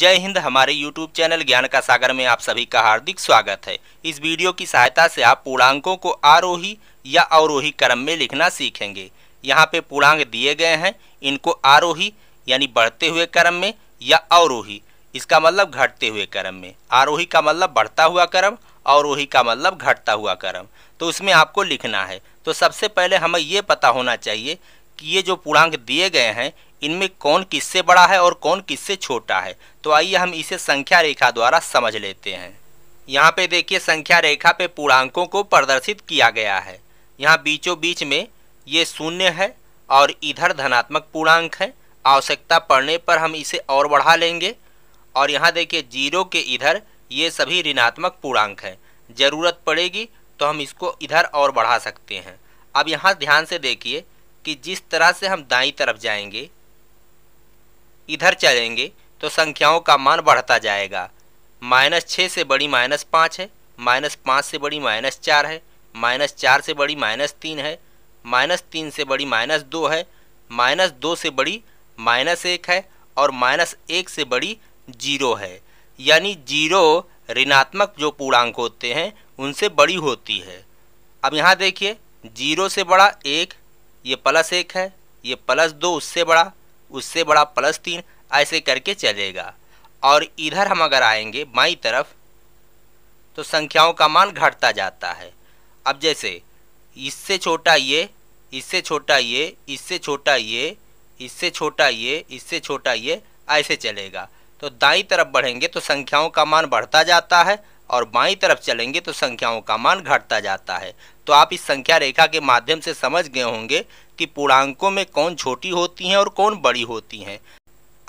जय हिंद हमारे YouTube channel ज्ञान का सागर में आप सभी का हार्दिक स्वागत है इस वीडियो की सहायता से आप पूर्णांकों को आरोही या अवरोही क्रम में लिखना सीखेंगे यहाँ पे पूर्णांक दिए गए हैं इनको आरोही यानी बढ़ते हुए क्रम में या अवरोही इसका मतलब घटते हुए क्रम में आरोही का मतलब बढ़ता हुआ क्रम अवरोही का मतलब घटता हुआ क्रम तो उसमें आपको लिखना है तो सबसे पहले हमें ये पता होना चाहिए कि ये जो पूर्णांक दिए गए हैं इनमें कौन किससे बड़ा है और कौन किससे छोटा है तो आइए हम इसे संख्या रेखा द्वारा समझ लेते हैं यहाँ पे देखिए संख्या रेखा पे पूर्णांकों को प्रदर्शित किया गया है यहाँ बीचों बीच में ये शून्य है और इधर धनात्मक पूर्णांक है आवश्यकता पड़ने पर हम इसे और बढ़ा लेंगे और यहाँ देखिए जीरो के इधर ये सभी ऋणात्मक पूर्णांक हैं ज़रूरत पड़ेगी तो हम इसको इधर और बढ़ा सकते हैं अब यहाँ ध्यान से देखिए कि जिस तरह से हम दाई तरफ जाएंगे इधर चलेंगे तो संख्याओं का मान बढ़ता जाएगा माइनस छः से बड़ी माइनस पाँच है माइनस पाँच से बड़ी माइनस चार है माइनस चार से बड़ी माइनस तीन है माइनस तीन से बड़ी माइनस दो है माइनस दो से बड़ी माइनस एक है और माइनस एक से बड़ी जीरो है यानी जीरो ऋणात्मक जो पूर्णांक होते हैं उनसे बड़ी होती है अब यहाँ देखिए जीरो से बड़ा एक ये प्लस एक है ये प्लस दो उससे बड़ा उससे बड़ा प्लस तीन ऐसे करके चलेगा और इधर हम अगर आएंगे बाई तरफ तो संख्याओं का मान घटता जाता है अब जैसे इससे छोटा ये इससे छोटा ये इससे छोटा ये इससे छोटा ये इससे छोटा ये ऐसे चलेगा तो दाई तरफ बढ़ेंगे तो संख्याओं का मान बढ़ता जाता है और बाई तरफ चलेंगे तो संख्याओं का मान घटता जाता है तो आप इस संख्या रेखा के माध्यम से समझ गए होंगे कि पूर्णांकों में कौन छोटी होती हैं और कौन बड़ी होती हैं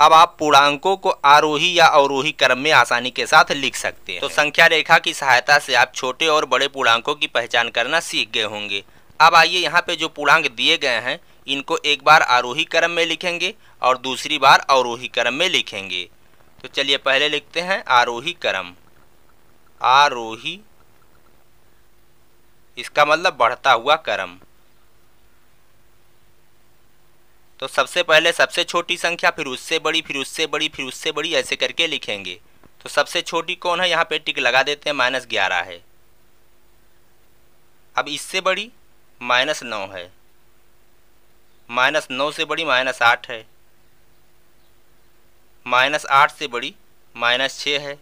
अब आप पूर्णांकों को आरोही या अवरोही क्रम में आसानी के साथ लिख सकते हैं तो संख्या रेखा की सहायता से आप छोटे और बड़े पूर्णांकों की पहचान करना सीख गए होंगे अब आइए यहाँ पे जो पूर्णांक दिए गए हैं इनको एक बार आरोही क्रम में लिखेंगे और दूसरी बार अवरोही क्रम में लिखेंगे तो चलिए पहले लिखते हैं आरोही क्रम आरोही इसका मतलब बढ़ता हुआ क्रम तो सबसे पहले सबसे छोटी संख्या फिर उससे बड़ी फिर उससे बड़ी फिर उससे बड़ी ऐसे करके लिखेंगे तो सबसे छोटी कौन है यहाँ पे टिक लगा देते हैं माइनस ग्यारह है अब इससे बड़ी माइनस नौ है माइनस नौ से बड़ी माइनस आठ है माइनस आठ से बड़ी माइनस छः है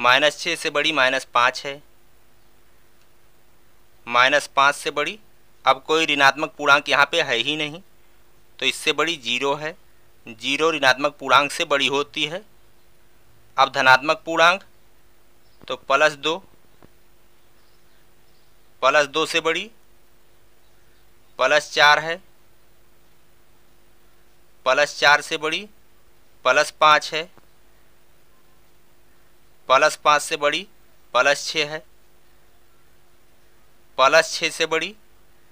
माइनस छः से बड़ी माइनस पाँच है माइनस पाँच से बड़ी अब कोई ऋणात्मक पूर्णांक यहाँ पे है ही नहीं तो इससे बड़ी जीरो है जीरो ऋणात्मक पूर्णांक से बड़ी होती है अब धनात्मक पूर्णांक तो प्लस दो प्लस दो से बड़ी प्लस चार है प्लस चार से बड़ी प्लस पाँच है प्लस पाँच से बड़ी प्लस छः है प्लस छः से बड़ी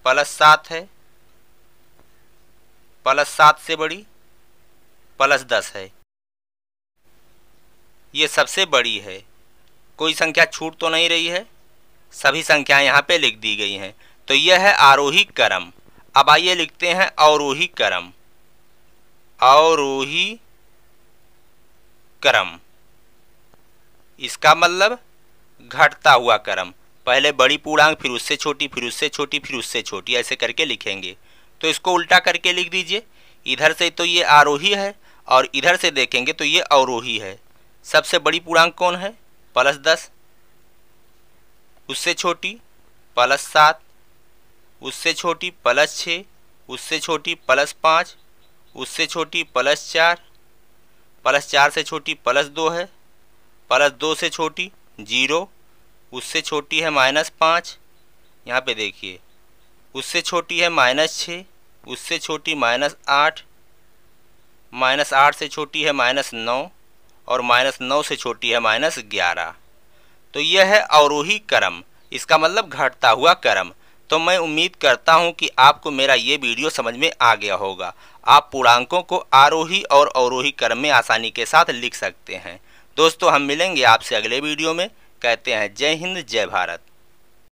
प्लस सात है प्लस सात से बड़ी प्लस दस है ये सबसे बड़ी है कोई संख्या छूट तो नहीं रही है सभी संख्याएं यहाँ पे लिख दी गई हैं तो यह है आरोही क्रम अब आइए लिखते हैं अवरोही क्रम अवरोही क्रम इसका मतलब घटता हुआ क्रम पहले बड़ी पूर्णांक फिर उससे छोटी फिर उससे छोटी फिर उससे छोटी ऐसे करके लिखेंगे तो इसको उल्टा करके लिख दीजिए इधर से तो ये आरोही है और इधर से देखेंगे तो ये अवरोही है सबसे बड़ी पूर्णांक कौन है प्लस दस उससे छोटी प्लस सात उससे छोटी प्लस छः उससे छोटी प्लस पाँच उससे छोटी प्लस चार प्लस चार से छोटी प्लस दो है प्लस दो से छोटी जीरो उससे छोटी है माइनस पाँच यहाँ पे देखिए उससे छोटी है माइनस छः उससे छोटी माइनस आठ माइनस आठ से छोटी है माइनस नौ और माइनस नौ से छोटी है माइनस ग्यारह तो यह है अवरोही क्रम इसका मतलब घटता हुआ क्रम तो मैं उम्मीद करता हूं कि आपको मेरा ये वीडियो समझ में आ गया होगा आप पूर्णांकों को आरोही और अवरोही क्रम में आसानी के साथ लिख सकते हैं दोस्तों हम मिलेंगे आपसे अगले वीडियो में कहते हैं जय हिंद जय भारत